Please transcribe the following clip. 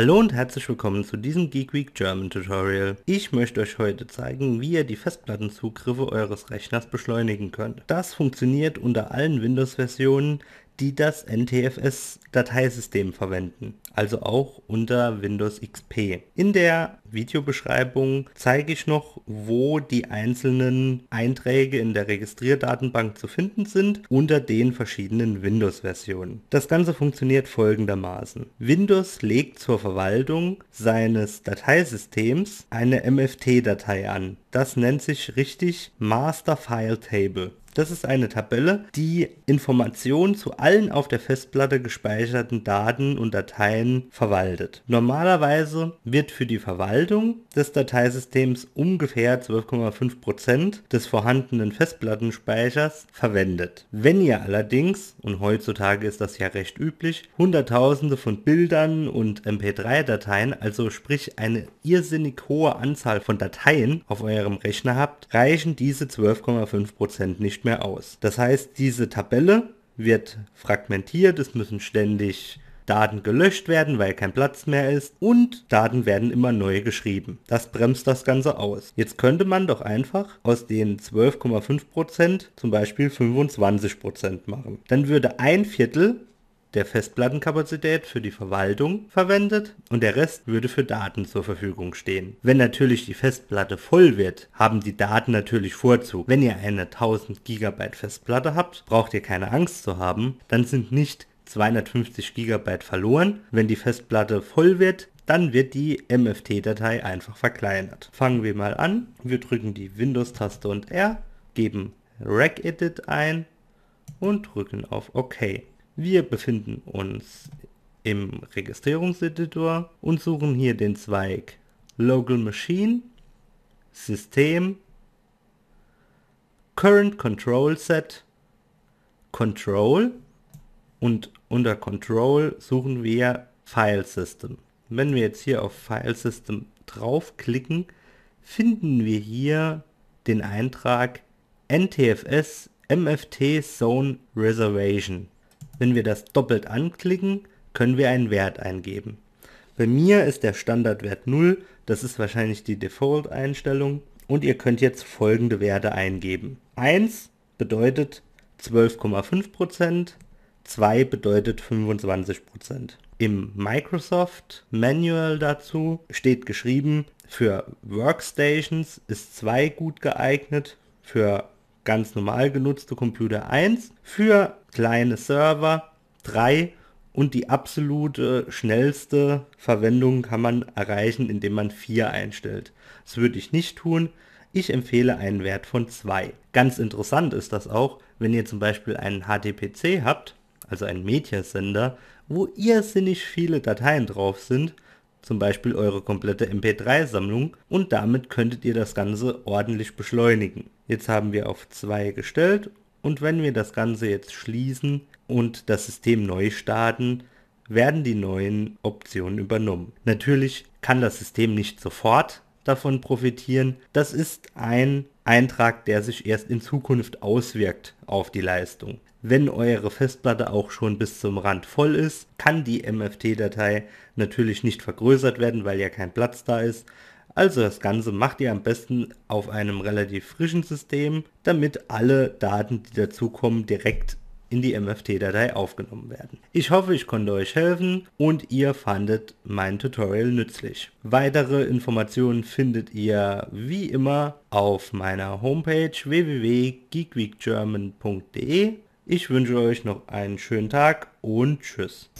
Hallo und herzlich willkommen zu diesem Geek Week German Tutorial. Ich möchte euch heute zeigen, wie ihr die Festplattenzugriffe eures Rechners beschleunigen könnt. Das funktioniert unter allen Windows-Versionen, die das NTFS-Dateisystem verwenden, also auch unter Windows XP. In der Videobeschreibung zeige ich noch, wo die einzelnen Einträge in der Registrierdatenbank zu finden sind unter den verschiedenen Windows-Versionen. Das Ganze funktioniert folgendermaßen. Windows legt zur Verwaltung seines Dateisystems eine MFT-Datei an. Das nennt sich richtig Master File Table. Das ist eine Tabelle, die Informationen zu allen auf der Festplatte gespeicherten Daten und Dateien verwaltet. Normalerweise wird für die Verwaltung des Dateisystems ungefähr 12,5% des vorhandenen Festplattenspeichers verwendet. Wenn ihr allerdings, und heutzutage ist das ja recht üblich, Hunderttausende von Bildern und MP3-Dateien, also sprich eine irrsinnig hohe Anzahl von Dateien auf eurem Rechner habt, reichen diese 12,5% nicht mehr mehr aus. Das heißt, diese Tabelle wird fragmentiert, es müssen ständig Daten gelöscht werden, weil kein Platz mehr ist und Daten werden immer neu geschrieben. Das bremst das Ganze aus. Jetzt könnte man doch einfach aus den 12,5% zum Beispiel 25% machen. Dann würde ein Viertel der Festplattenkapazität für die Verwaltung verwendet und der Rest würde für Daten zur Verfügung stehen. Wenn natürlich die Festplatte voll wird, haben die Daten natürlich Vorzug. Wenn ihr eine 1000 GB Festplatte habt, braucht ihr keine Angst zu haben, dann sind nicht 250 GB verloren. Wenn die Festplatte voll wird, dann wird die MFT-Datei einfach verkleinert. Fangen wir mal an. Wir drücken die Windows-Taste und R, geben Regedit ein und drücken auf OK. Wir befinden uns im Registrierungseditor und suchen hier den Zweig Local Machine, System, Current Control Set, Control und unter Control suchen wir File System. Wenn wir jetzt hier auf File System draufklicken, finden wir hier den Eintrag NTFS MFT Zone Reservation. Wenn wir das doppelt anklicken, können wir einen Wert eingeben. Bei mir ist der Standardwert 0, das ist wahrscheinlich die Default-Einstellung. Und ihr könnt jetzt folgende Werte eingeben. 1 bedeutet 12,5%, 2 bedeutet 25%. Im Microsoft Manual dazu steht geschrieben, für Workstations ist 2 gut geeignet, für ganz normal genutzte Computer 1, für kleine Server, drei und die absolute schnellste Verwendung kann man erreichen, indem man vier einstellt. Das würde ich nicht tun. Ich empfehle einen Wert von 2. Ganz interessant ist das auch, wenn ihr zum Beispiel einen HTPC habt, also einen Mediasender, wo irrsinnig viele Dateien drauf sind, zum Beispiel eure komplette MP3-Sammlung und damit könntet ihr das Ganze ordentlich beschleunigen. Jetzt haben wir auf 2 gestellt und wenn wir das Ganze jetzt schließen und das System neu starten, werden die neuen Optionen übernommen. Natürlich kann das System nicht sofort davon profitieren. Das ist ein Eintrag, der sich erst in Zukunft auswirkt auf die Leistung. Wenn eure Festplatte auch schon bis zum Rand voll ist, kann die MFT-Datei natürlich nicht vergrößert werden, weil ja kein Platz da ist. Also das Ganze macht ihr am besten auf einem relativ frischen System, damit alle Daten, die dazukommen, direkt in die MFT-Datei aufgenommen werden. Ich hoffe, ich konnte euch helfen und ihr fandet mein Tutorial nützlich. Weitere Informationen findet ihr wie immer auf meiner Homepage www.geekweekgerman.de. Ich wünsche euch noch einen schönen Tag und tschüss.